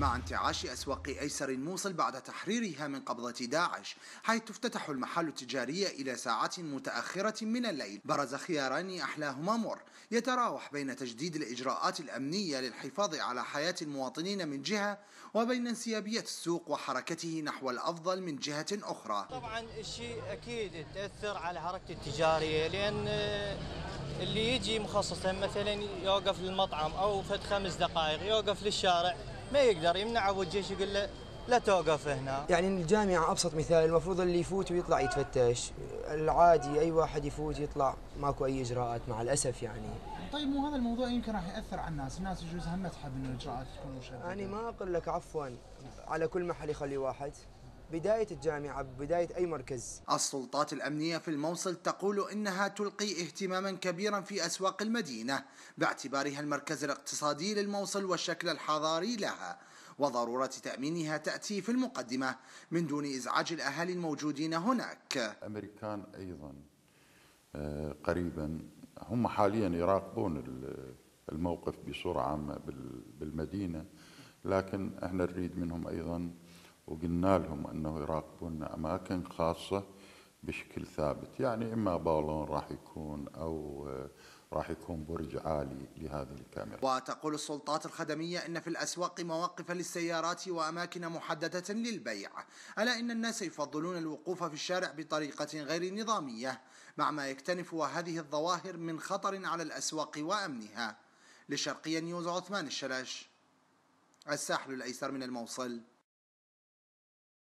مع انتعاش أسواق أيسر الموصل بعد تحريرها من قبضة داعش حيث تفتتح المحال التجارية إلى ساعات متأخرة من الليل برز خياران أحلاهما مر يتراوح بين تجديد الإجراءات الأمنية للحفاظ على حياة المواطنين من جهة وبين انسيابية السوق وحركته نحو الأفضل من جهة أخرى طبعا الشيء أكيد تأثر على حركة التجارية لأن اللي يجي مخصصا مثلا يوقف للمطعم او فد خمس دقائق يوقف للشارع ما يقدر يمنعه والجيش يقول له لا توقف هنا يعني الجامعة أبسط مثال المفروض اللي يفوت ويطلع يتفتش العادي أي واحد يفوت يطلع ماكو أي إجراءات مع الأسف يعني طيب مو هذا الموضوع يمكن راح يأثر على الناس الناس يجوز هم تحب أن الإجراءات تكون مشددة أنا ما أقول لك عفوا على كل محل يخلي واحد بداية الجامعة بداية أي مركز السلطات الأمنية في الموصل تقول إنها تلقي اهتماما كبيرا في أسواق المدينة باعتبارها المركز الاقتصادي للموصل والشكل الحضاري لها وضرورة تأمينها تأتي في المقدمة من دون إزعاج الأهالي الموجودين هناك الأمريكان أيضا آه، قريبا هم حاليا يراقبون الموقف بصورة عامة بالمدينة لكن احنا نريد منهم أيضا وقلنا لهم انه يراقبون اماكن خاصه بشكل ثابت يعني اما بالون راح يكون او آه، راح يكون برج عالي لهذه الكاميرا وتقول السلطات الخدمية أن في الأسواق مواقف للسيارات وأماكن محددة للبيع ألا إن الناس يفضلون الوقوف في الشارع بطريقة غير نظامية مع ما يكتنف هذه الظواهر من خطر على الأسواق وأمنها لشرقية نيوز عثمان الشلاش الساحل الأيسر من الموصل